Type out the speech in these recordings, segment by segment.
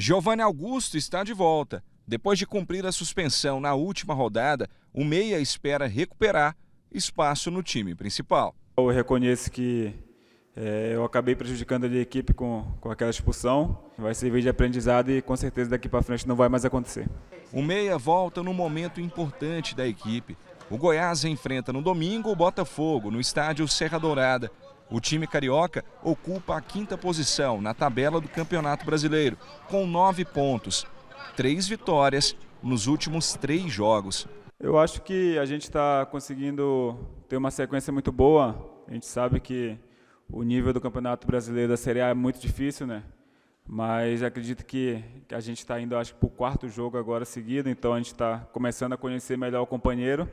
Giovanni Augusto está de volta. Depois de cumprir a suspensão na última rodada, o meia espera recuperar espaço no time principal. Eu reconheço que é, eu acabei prejudicando a equipe com, com aquela expulsão. Vai servir de aprendizado e com certeza daqui para frente não vai mais acontecer. O meia volta num momento importante da equipe. O Goiás enfrenta no domingo o Botafogo, no estádio Serra Dourada. O time carioca ocupa a quinta posição na tabela do Campeonato Brasileiro, com nove pontos, três vitórias nos últimos três jogos. Eu acho que a gente está conseguindo ter uma sequência muito boa. A gente sabe que o nível do Campeonato Brasileiro da Série A é muito difícil, né? Mas acredito que, que a gente está indo, acho que, para o quarto jogo agora seguido, então a gente está começando a conhecer melhor o companheiro.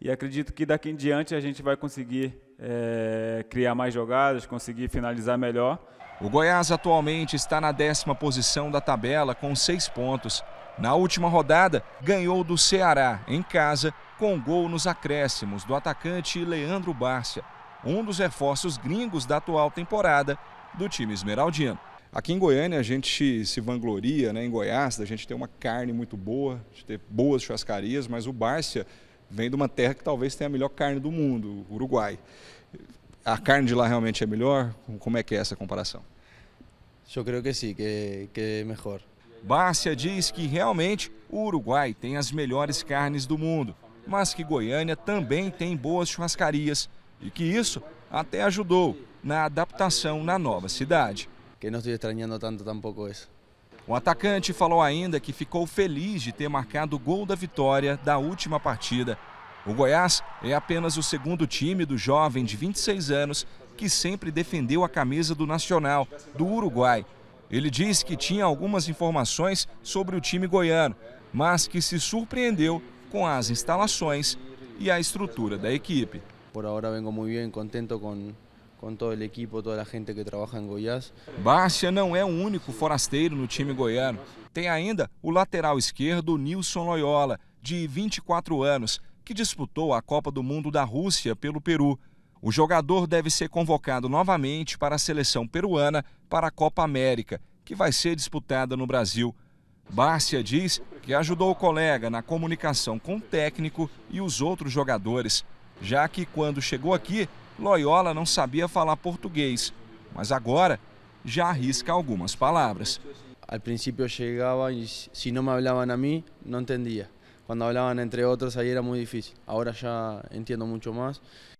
E acredito que daqui em diante a gente vai conseguir é, criar mais jogadas, conseguir finalizar melhor. O Goiás atualmente está na décima posição da tabela com seis pontos. Na última rodada, ganhou do Ceará em casa com gol nos acréscimos do atacante Leandro Bárcia, um dos reforços gringos da atual temporada do time esmeraldino. Aqui em Goiânia a gente se vangloria, né, em Goiás, da gente ter uma carne muito boa, de ter boas churrascarias, mas o Bárcia vem de uma terra que talvez tenha a melhor carne do mundo, o Uruguai. A carne de lá realmente é melhor? Como é que é essa comparação? Eu creio que sim, que, que é melhor. Bárcia diz que realmente o Uruguai tem as melhores carnes do mundo, mas que Goiânia também tem boas churrascarias e que isso até ajudou na adaptação na nova cidade. Que não estou estranhando tanto tampouco isso. O atacante falou ainda que ficou feliz de ter marcado o gol da vitória da última partida. O Goiás é apenas o segundo time do jovem de 26 anos que sempre defendeu a camisa do Nacional, do Uruguai. Ele disse que tinha algumas informações sobre o time goiano, mas que se surpreendeu com as instalações e a estrutura da equipe. Por agora venho muito bem, contento com com todo o equipo, toda a gente que trabalha em Goiás. Bárcia não é o único forasteiro no time goiano. Tem ainda o lateral esquerdo Nilson Loyola, de 24 anos, que disputou a Copa do Mundo da Rússia pelo Peru. O jogador deve ser convocado novamente para a seleção peruana para a Copa América, que vai ser disputada no Brasil. Bárcia diz que ajudou o colega na comunicação com o técnico e os outros jogadores, já que quando chegou aqui Loyola não sabia falar português, mas agora já arrisca algumas palavras. Al princípio eu chegava e se não me falavam a mim, não entendia. Quando falavam entre outros aí era muito difícil. Agora já entendo muito mais.